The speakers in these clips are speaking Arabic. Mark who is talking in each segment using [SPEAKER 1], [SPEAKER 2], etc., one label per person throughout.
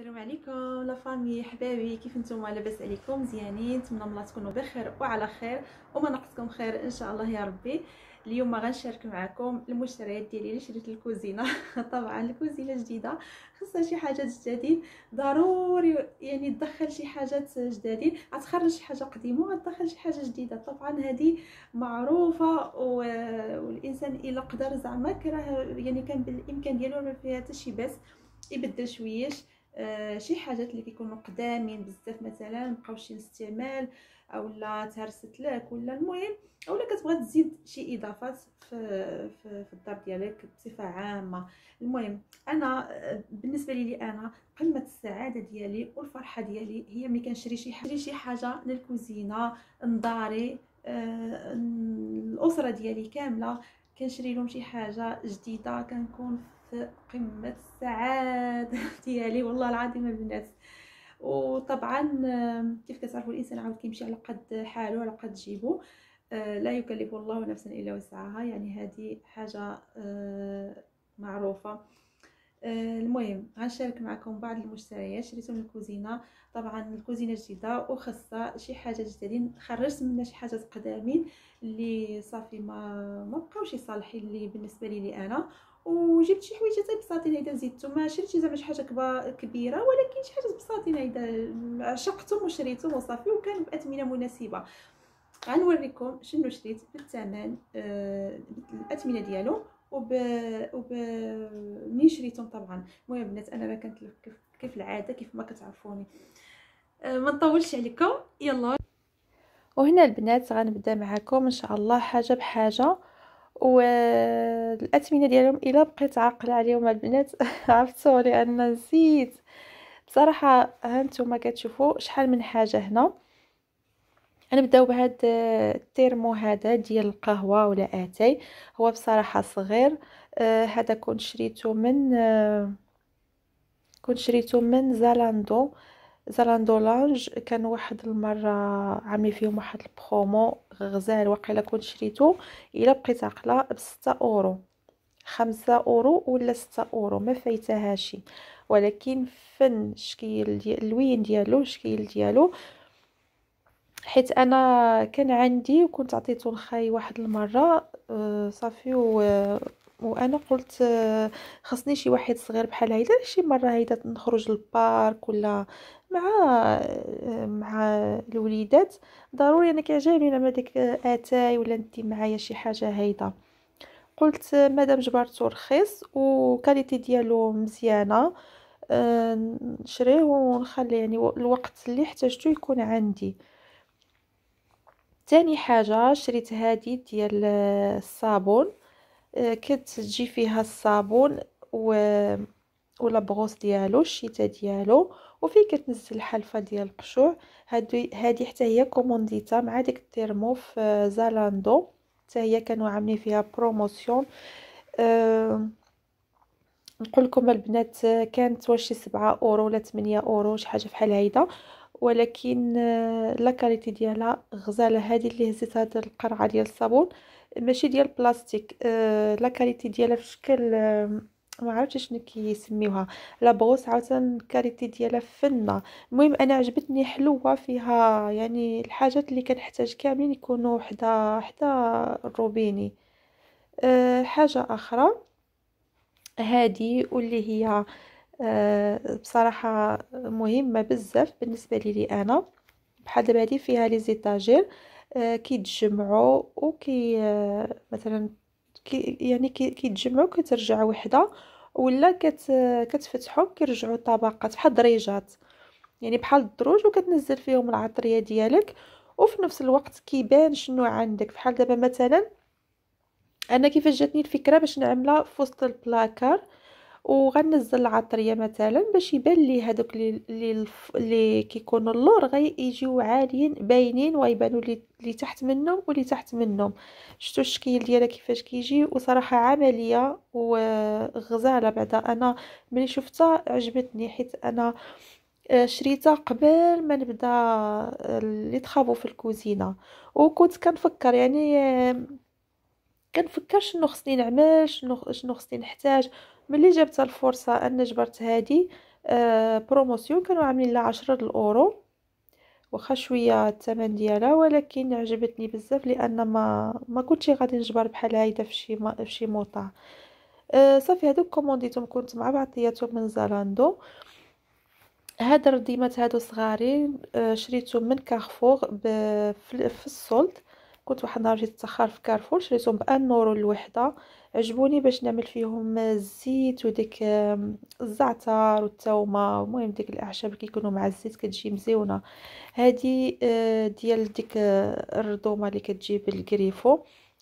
[SPEAKER 1] السلام عليكم لا فامي حبايبي كيف نتوما لاباس عليكم مزيانين نتمنى الله تكونوا بخير وعلى خير وما نقصكم خير ان شاء الله يا ربي اليوم غنشارك معكم المشتريات ديالي اللي شريت الكوزينه طبعا الكوزينه جديده خاصها شي حاجات جدادين ضروري يعني تدخل شي حاجات جدادين غتخرج شي حاجه قديمه وغتدخل شي حاجه جديده طبعا هذه معروفه و... والانسان الا قدر زعما كره يعني كان بالامكان ديالو ما فيها حتى شي باس يبدل شويش آه، شي حاجات اللي كيكونوا قدامين بزاف مثلا مبقاوش استعمال اولا تهرست لك ولا المهم اولا كتبغى تزيد شي اضافات في في, في الدار ديالك بصفه عامه المهم انا آه، بالنسبه لي انا قمه السعاده ديالي والفرحه ديالي هي ملي كنشري شي حاجه شي حاجه للكوزينه لداري آه، الاسره ديالي كامله كنشري لهم شي حاجه جديده كنكون قمة السعادة ديالي والله العظيم البنات وطبعا آه، كيف كتعرفوا الانسان عاود كيمشي على قد حاله على قد جيبه آه، لا يكلف الله نفسا الا وسعها يعني هذه حاجه آه، معروفه المهم غنشارك معكم بعض المشتريات من الكوزينه طبعا الكوزينه جديده وخاصه شي حاجه جديدين خرجت منها شي حاجات قدامين اللي صافي ما ما بقاوش صالحين لي بالنسبه لي, لي انا وجبت شي حويجات بساطين هيدا زدتهم ما شريتش زعما شي حاجه كبيره ولكن شي حاجه بساطين هيدا عشقتهم وشريتهم وصافي وكان باثمنه مناسبه غنوريكم شنو شريت بالثمن آه بالاثمنه ديالو وب وب منين شريتهم طبعا المهم البنات انا راه كنتلف كيف كيف العاده كيف ما كتعرفوني آه ما نطولش عليكم يلا وهنا البنات غنبدا معكم ان شاء الله حاجه بحاجه والاثمنه ديالهم الا بقيت عاقله عليهم البنات عرفتوا لان نسيت بصراحه ها نتوما كتشوفوا شحال من حاجه هنا نبداو بهذا آه، التيرمو هذا ديال القهوه ولا اتاي هو بصراحه صغير آه هذا كنت شريته من آه كنت شريته من زالاندو زراندولاج كان واحد المره عامل فيهم واحد البرومو غزال واقيلا كنت شريتو الا بقيت عاقله بستة اورو خمسة اورو ولا ستة اورو ما فايتهاش ولكن فن شكيل ديال اللوين ديالو الشكل ديالو حيت انا كان عندي وكنت عطيته لخاي واحد المره آه، صافي و وانا قلت آه، خصني شي واحد صغير بحال هيدا شي مره هيدا نخرج للبارك ولا مع آه، مع الوليدات ضروري انا كيعجبني نعمل ديك آه، اتاي ولا ندي معايا شي حاجه هيدا قلت مادام جبرتو رخيص وكاليتي ديالو مزيانه نشريه ونخلي يعني الوقت اللي احتاجته يكون عندي تاني حاجه شريت هادي ديال الصابون آه، كتجي فيها الصابون و ولابغوص ديالو الشيتا ديالو وفين كتنزل الحلفه ديال القشوع هذه هادي حتى هي كومونديتا مع ديك التيرمو في زالاندو حتى هي كانوا عاملين فيها بروموسيون أه نقول لكم البنات آه، كانت واش 7 اورو ولا 8 اورو شي حاجه فحال هيدا ولكن آه، لاكاليتي ديالها غزاله هذه اللي هزيت هاد القرعه ديال الصابون ماشي ديال بلاستيك آه، لاكاليتي ديالها في شكل آه، ما عرفتش شنو كيسميوها لا بوس عاوتاني الكاليتي ديالها فنه المهم انا عجبتني حلوه فيها يعني الحاجات اللي كنحتاج كاملين يكونوا حدا حدا الروبيني أه حاجه اخرى هادي واللي هي آه، بصراحه مهمه بزاف بالنسبه لي انا بحال دابا هادي فيها لي زيتاجير آه، كيتجمعوا وكي آه، مثلا كي يعني كيتجمعوا كترجع وحده ولا كت كتفتحو كيرجعوا طبقات بحال دريجات يعني بحال الدروج وكتنزل فيهم العطريه ديالك وفي نفس الوقت كيبان شنو عندك بحال دابا مثلا انا كيفاش جاتني الفكره باش نعملها في وسط البلاكار وغنزل العطريه مثلا باش يبان لي هذوك اللي اللي كيكونوا اللور غي يجيو عاليين باينين ويبانوا لي تحت منهم واللي تحت منهم شفتوا الشكل ديالها كيفاش كيجي وصراحه عمليه وغزاله بعدا انا ملي شفتها عجبتني حيت انا آه، شريتها قبل ما نبدا آه، لي طرافو في الكوزينه وكنت كنفكر يعني كنفكر شنو خصني نعمل شنو شنو خصني نحتاج ملي جابت الفرصه ان جبرت هذه آه، بروموسيون كانوا عاملين لها 10 الاورو واخا شويه الثمن ديالها ولكن عجبتني بزاف لان ما ما كنتش غادي نجبر بحال هايدا فشي فشي موطع آه صافي هذوك كومونديتهم كنت مع بعضياتهم من زالاندو هاد الرديمات هادو صغارين آه، شريتهم من كارفور في السولد كنت واحد النهار جيت تاخر في كارفور شريتهم بان نورو الوحده عجبوني باش نعمل فيهم الزيت وديك الزعتر والثومه المهم ديك الاعشاب كيكونوا مع الزيت كتجي مزيونه هذه آه، ديال ديك آه، الرضومه اللي كتجيب الكريفو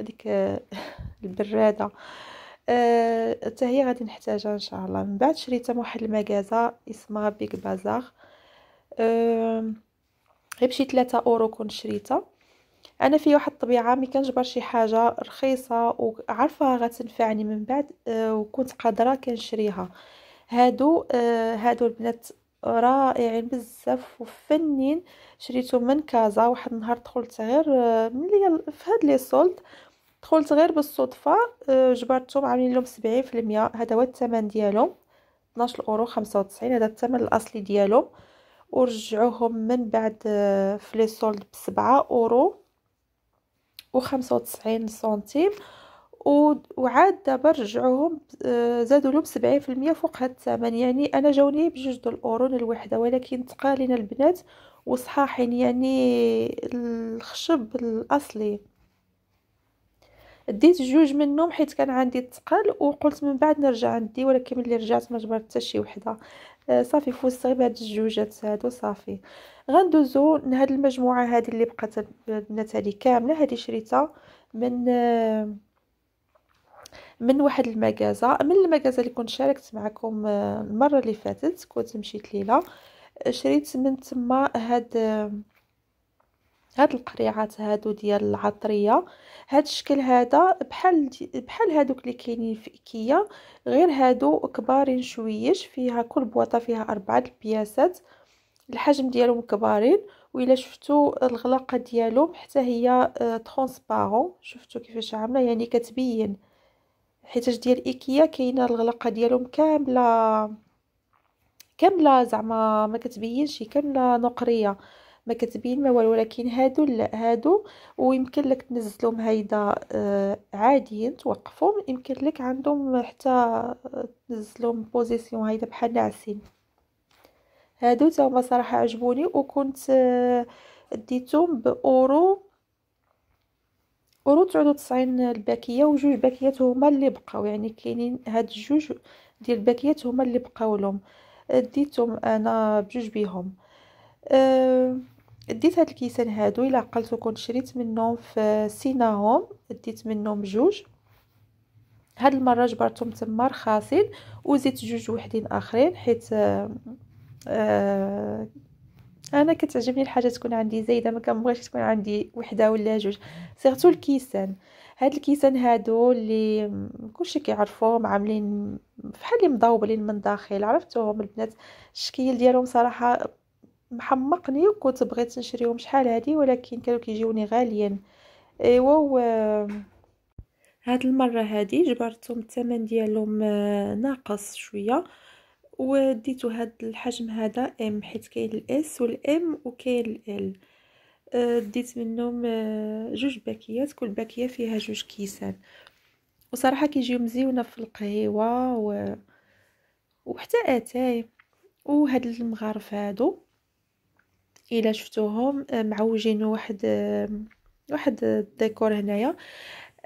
[SPEAKER 1] ديك آه، البراده حتى هي غادي نحتاجها ان شاء الله من بعد شريتها من واحد المكازه اسمها بيك بازار غير بشي 3 اورو كون شريتها انا في واحد الطبيعه كنجبر شي حاجه رخيصه وعارفه غتنفعني من بعد آه، وكنت قادره كنشريها هادو آه، هادو البنات رائعين بزاف وفنين شريتو من كازا واحد النهار دخلت غير آه، ملي في هاد لي سولد دخلت غير بالصدفه جبرتهم عاملين لهم 70% هذا هو الثمن ديالهم 12 اورو 95 هذا الثمن الاصلي ديالهم ورجعوهم من بعد في لي سولد ب 7 اورو وخمسة وتسعين سنتيم وعاد دابا رجعوهم آه، زادوا لهم سبعين في المية فوق هاد الثمن يعني انا جاوني بجوج د الاورون الوحده ولكن تقالين البنات وصحاحين يعني الخشب الاصلي ديت جوج منهم حيت كان عندي الثقل وقلت من بعد نرجع عندي ولكن ملي رجعت ما جبرت حتى شي وحده صافي فوسي بهاد الجوجات هادو صافي غندوزو لهاد المجموعه هادي اللي بقات البنات هادي كامله هادي شريتها من من واحد المجازة من المجازة اللي كنت شاركت معكم المره اللي فاتت كنت مشيت ليله شريت من تما هاد هاد القريعات هادو ديال العطريه هاد الشكل هذا بحال بحال هادوك اللي كاينين في ايكيا غير هادو كبارين شويش فيها كل بواطه فيها اربعه البياسات الحجم ديالهم كبارين وإلا شفتو الغلاقه ديالهم حتى هي ترونسبارون آه، شفتو كيفاش عامله يعني كتبين حيتاش ديال ايكيا كاينه الغلاقه ديالهم كامله كامله زعما ما كتبينش كامله نقريه ما كتبين ما والو ولكن هادو لا هادو ويمكن لك تنزلهم هيدا آه، عاديين توقفهم يمكن لك عندهم حتى آه، تنزلهم بوزيسيون هيدا بحال ناعسين هادو تا هما صراحه عجبوني وكنت آه، ديتهم باورو اورو 99 الباكيه وجوج باكيات هما اللي بقاو يعني كاينين هاد الجوج ديال الباكيات هما اللي بقاو لهم ديتهم انا بجوج بيهم آه، ديت هاد الكيسان هادو الى عقلتو كنت شريت منهم في سيناهم ديت منهم جوج هاد المره جبرتهم تما رخاصين وزيت جوج وحدين اخرين حيت آه،, آه انا كتعجبني الحاجه تكون عندي زايده ما كنبغيش تكون عندي وحده ولا جوج سيرتو الكيسان هاد الكيسان هادو اللي كلشي كيعرفوهم عاملين بحال مضوبلين من داخل عرفتوهم البنات الشكل ديالهم صراحه محمقني وكنت بغيت نشريهم شحال هادي ولكن كانوا كيجيوني غاليين ايوا هاد المره هادي جبرتهم الثمن ديالهم آه، ناقص شويه وديتو هاد الحجم هذا ام حيت كاين الاس والام وكاين ال آه، ديت منهم آه، جوج باكيات كل باكيه فيها جوج كيسان وصراحه كيجيو مزيونه في القهيوه و... وحتى اتاي وهاد المغارف هادو الا شفتوهم آه، معوجين واحد آه، واحد الديكور هنايا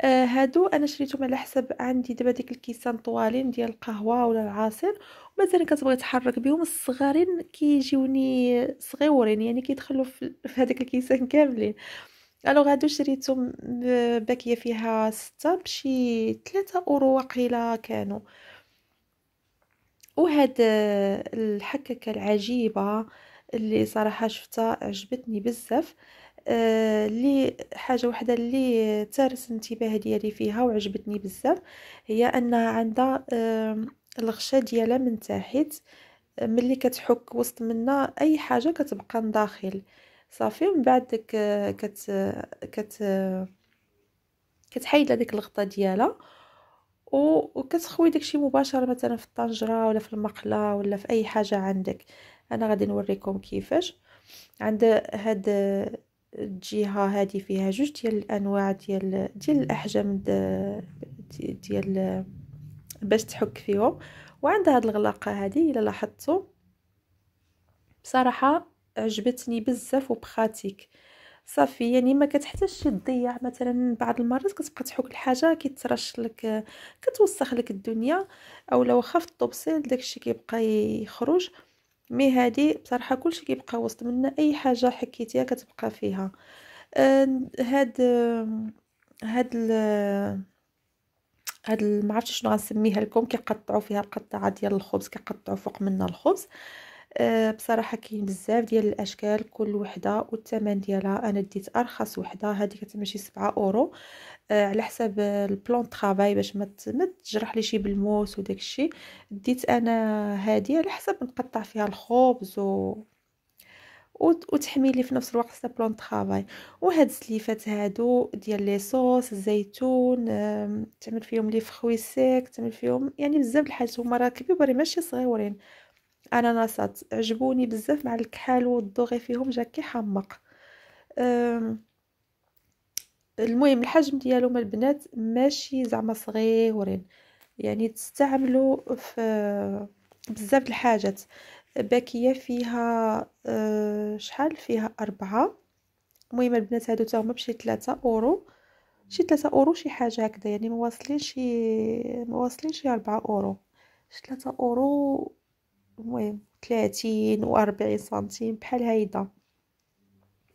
[SPEAKER 1] آه، هادو انا شريتهم على حسب عندي دابا ديك الكيسان طوالين ديال القهوه ولا العصير ومازال كتبغي تحرك بهم الصغارين كيجيوني صغيورين يعني كيدخلوا في هذاك الكيسان كاملين الوغ هادو شريتهم باكيه فيها ستة بشي ثلاثة اورو وقيله كانوا وهاد الحكاكه العجيبه اللي صراحه شفتها عجبتني بزاف آه، اللي آه حاجه وحده اللي تارس انتباه ديالي فيها وعجبتني بزاف هي انها عندها آه الغشاء ديالها من تحت ملي كتحك وسط منها اي حاجه كتبقى من داخل صافي ومن بعد ديك آه، كت كت كتحيد هذيك الغطا ديالها وكتخوي داكشي مباشره مثلا في الطنجره ولا في المقله ولا في اي حاجه عندك انا غادي نوريكم كيفاش عند هاد الجهه هذه فيها جوج ديال الانواع ديال ديال الاحجام ديال باش تحك فيهم وعند هاد الغلاقه هذه الا لاحظتوا بصراحه عجبتني بزاف وبخاتيك صافي يعني ما كتحتاجش تضيع مثلا بعض المرات كتبقى تحك الحاجه كيترش لك كتوسخ لك الدنيا اولا واخا في الطبسيل داكشي كيبقى يخرج مي هادي بصراحه كلشي كيبقى وسط منا اي حاجه حكيتيها كتبقى فيها آه هاد هاد هاد ما عرفتش شنو غنسميها لكم كيقطعوا فيها القطعه ديال الخبز كيقطعوا فوق منها الخبز آه، بصراحه كاين بزاف ديال الاشكال كل وحده والثمن ديالها انا ديت ارخص وحده هذه كتمشي 7 اورو آه، على حساب البلون طرافاي باش ما تجرح لي شي بالموس وداك الشيء ديت انا هذه على حساب نقطع فيها الخبز و وتحمي لي في نفس الوقت حتى بلون طرافاي وهاد السليفات هادو ديال لي صوص الزيتون آه، تعمل فيهم لي فخوي سيك تعمل فيهم يعني بزاف الحاجات هما راه كبيرين ماشي صغيورين اناناسات عجبوني بزاف مع الكحال والضغي فيهم جا كيحمق المهم الحجم ديالهم البنات ماشي زعما صغيورين يعني تستعملوا في بزاف الحاجات باكيه فيها آه، شحال فيها أربعة المهم البنات هادو تاهما بشي 3 اورو شي 3 اورو شي حاجه هكذا يعني مواصلين شي مواصلين شي 4 اورو شي 3 اورو المهم 30 و40 سنتيم بحال هيدا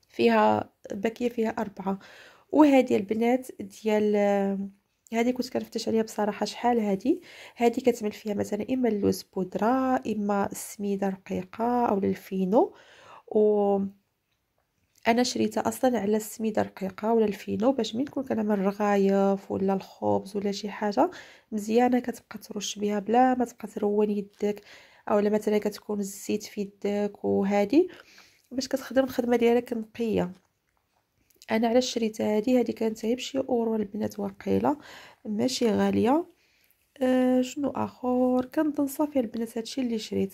[SPEAKER 1] فيها باكيه فيها أربعة وهذه البنات ديال هذه كنت كنفتش عليها بصراحه شحال هذه هذه كتعمل فيها مثلا اما اللوز بودره اما السميده رقيقه او الفينو و انا شريتها اصلا على السميده رقيقه ولا الفينو باش ملي نكون كنعمل الرغايف ولا الخبز ولا شي حاجه مزيانه كتبقى ترش بها بلا ما تبقى تروان يدك اولا مثلا كتكون الزيت في يدك وهادي باش كتخدم الخدمه ديالك نقيه انا علاش شريت هادي هادي كانت هي بشي اورو البنات واقيله ماشي غاليه أه شنو اخر كنظن صافي البنات هادشي اللي شريت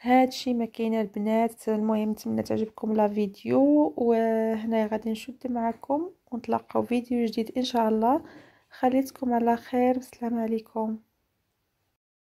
[SPEAKER 1] هادشي ما كاين البنات المهم نتمنى تعجبكم لا فيديو وهنا غادي نشد معكم ونتلاقاو فيديو جديد ان شاء الله خليتكم على خير والسلام عليكم